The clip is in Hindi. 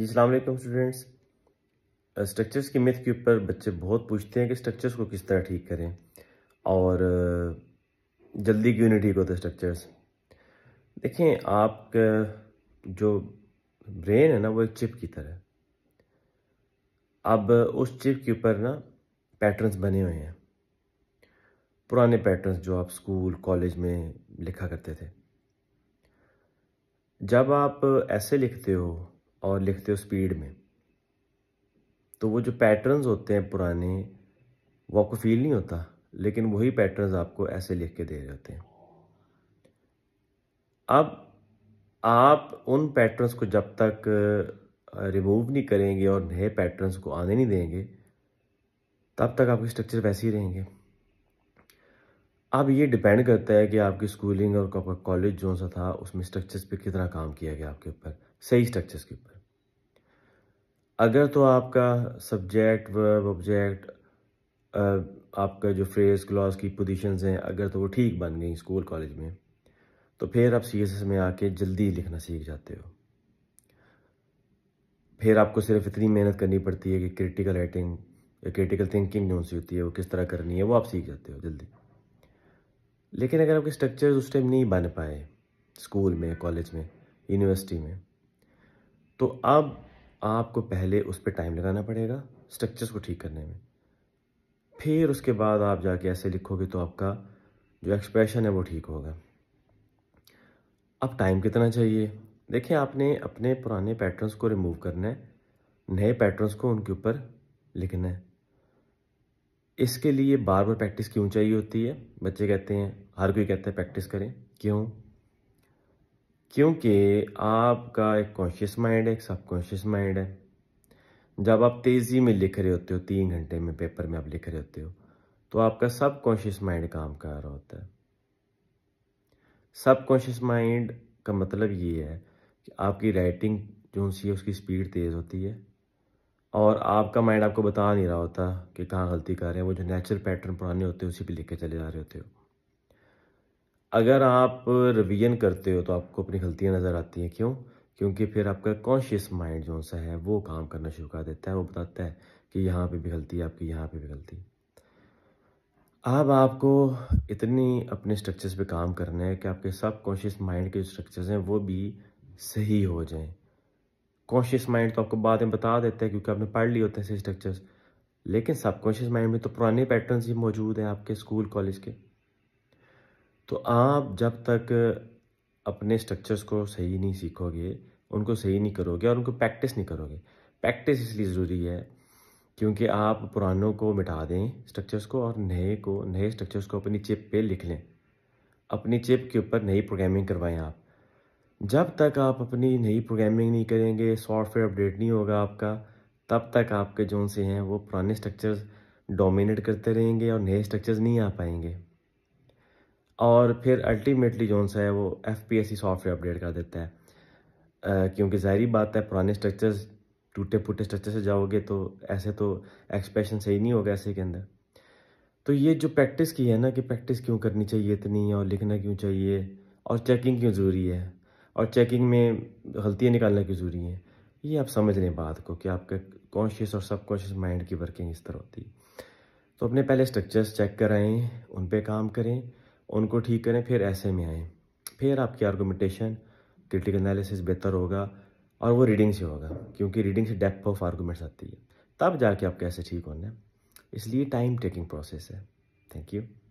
जी अलैक्म स्टूडेंट्स स्ट्रक्चर्स की मिथ के ऊपर बच्चे बहुत पूछते हैं कि स्ट्रक्चर्स को किस तरह ठीक करें और जल्दी क्यों नहीं ठीक होते स्ट्रक्चर्स देखें आपका जो ब्रेन है ना वो एक चिप की तरह अब उस चिप के ऊपर ना पैटर्न्स बने हुए हैं पुराने पैटर्न्स जो आप स्कूल कॉलेज में लिखा करते थे जब आप ऐसे लिखते हो और लिखते हो स्पीड में तो वो जो पैटर्न्स होते हैं पुराने वो आपको फील नहीं होता लेकिन वही पैटर्न्स आपको ऐसे लिख के दे रहे होते हैं अब आप उन पैटर्न्स को जब तक रिमूव नहीं करेंगे और नए पैटर्न्स को आने नहीं देंगे तब तक आपके स्ट्रक्चर वैसे ही रहेंगे अब ये डिपेंड करता है कि आपकी स्कूलिंग और कॉलेज जो सा था उसमें स्ट्रक्चर्स पे कितना काम किया गया आपके ऊपर सही स्ट्रक्चर्स के ऊपर अगर तो आपका सब्जेक्ट वर्ब ऑब्जेक्ट आपका जो फ्रेज क्लॉज की पोजीशंस हैं अगर तो वो ठीक बन गई स्कूल कॉलेज में तो फिर आप सी में आके जल्दी लिखना सीख जाते हो फिर आपको सिर्फ इतनी मेहनत करनी पड़ती है कि क्रिटिकल राइटिंग या क्रिटिकल थिंकिंग जो सी होती है वो किस तरह करनी है वो आप सीख जाते हो जल्दी लेकिन अगर आपके स्ट्रक्चर उस टाइम नहीं बन पाए स्कूल में कॉलेज में यूनिवर्सिटी में तो अब आपको पहले उस पर टाइम लगाना पड़ेगा स्ट्रक्चर्स को ठीक करने में फिर उसके बाद आप जाके ऐसे लिखोगे तो आपका जो एक्सप्रेशन है वो ठीक होगा अब टाइम कितना चाहिए देखिए आपने अपने पुराने पैटर्न्स को रिमूव करना है नए पैटर्न्स को उनके ऊपर लिखना है इसके लिए बार बार प्रैक्टिस क्यों चाहिए होती है बच्चे कहते हैं हर कोई कहता है प्रैक्टिस करें क्यों क्योंकि आपका एक कॉन्शियस माइंड है एक सबकॉन्शियस माइंड है जब आप तेज़ी में लिख रहे होते हो तीन घंटे में पेपर में आप लिख रहे होते हो तो आपका सब कॉन्शियस माइंड काम कर रहा होता है सब कॉन्शियस माइंड का मतलब ये है कि आपकी राइटिंग जो सी है उसकी स्पीड तेज़ होती है और आपका माइंड आपको बता नहीं रहा होता कि कहाँ गलती कर रहे हैं वो जो नेचुरल पैटर्न पुराने होते हैं उसी पर लिख के चले जा रहे होते हो अगर आप रिवीजन करते हो तो आपको अपनी गलतियाँ नज़र आती हैं क्यों क्योंकि फिर आपका कॉन्शियस माइंड जो सा है वो काम करना शुरू कर देता है वो बताता है कि यहाँ पे भी गलती है आपकी यहाँ पे भी गलती अब आपको इतनी अपने स्ट्रक्चर्स पे काम करना है कि आपके सब कॉन्शियस माइंड के जो स्ट्रक्चर्स हैं वो भी सही हो जाएं कॉन्शियस माइंड तो आपको बाद में बता देता है क्योंकि आपने पढ़ लिए होते हैं सही स्ट्रक्चर्स लेकिन सब माइंड में तो पुराने पैटर्न ही मौजूद हैं आपके स्कूल कॉलेज के तो आप जब तक अपने स्ट्रक्चर्स को सही नहीं सीखोगे उनको सही नहीं करोगे और उनको प्रैक्टिस नहीं करोगे प्रैक्टिस इसलिए ज़रूरी है क्योंकि आप पुरानों को मिटा दें स्ट्रक्चर्स को और नए को नए स्ट्रक्चर्स को अपनी चिप पे लिख लें अपनी चिप के ऊपर नई प्रोग्रामिंग करवाएं आप जब तक आप अपनी नई प्रोग्रामिंग नहीं करेंगे सॉफ्टवेयर अपडेट नहीं होगा आपका तब तक आपके जो से हैं वो पुराने स्ट्रक्चर्स डोमिनेट करते रहेंगे और नए स्ट्रक्चर्स नहीं आ पाएंगे और फिर अल्टीमेटली जो सा है वो F P S C software update कर देता है क्योंकि ज़ाहरी बात है पुराने स्ट्रक्चर्स टूटे फूटे स्ट्रक्चर से जाओगे तो ऐसे तो एक्सप्रेशन सही नहीं होगा ऐसे के अंदर तो ये जो प्रैक्टिस की है ना कि प्रैक्टिस क्यों करनी चाहिए इतनी और लिखना क्यों चाहिए और चेकिंग क्यों ज़रूरी है और चेकिंग में गलतियाँ निकालना क्यों ज़रूरी है ये आप समझ लें बात को कि आपके कॉन्शियस और सब कॉन्शियस माइंड की वर्किंग इस तरह होती है तो अपने पहले स्ट्रक्चर्स चेक कराएं उन पर काम करें उनको ठीक करें फिर ऐसे में आएँ फिर आपकी आर्गूमेंटेशन क्रिटिकल एनालिसिस बेहतर होगा और वो रीडिंग से होगा क्योंकि रीडिंग से डेप्थ ऑफ आर्गूमेंट्स आती है तब जाके आप कैसे ठीक होने इसलिए टाइम टेकिंग प्रोसेस है थैंक यू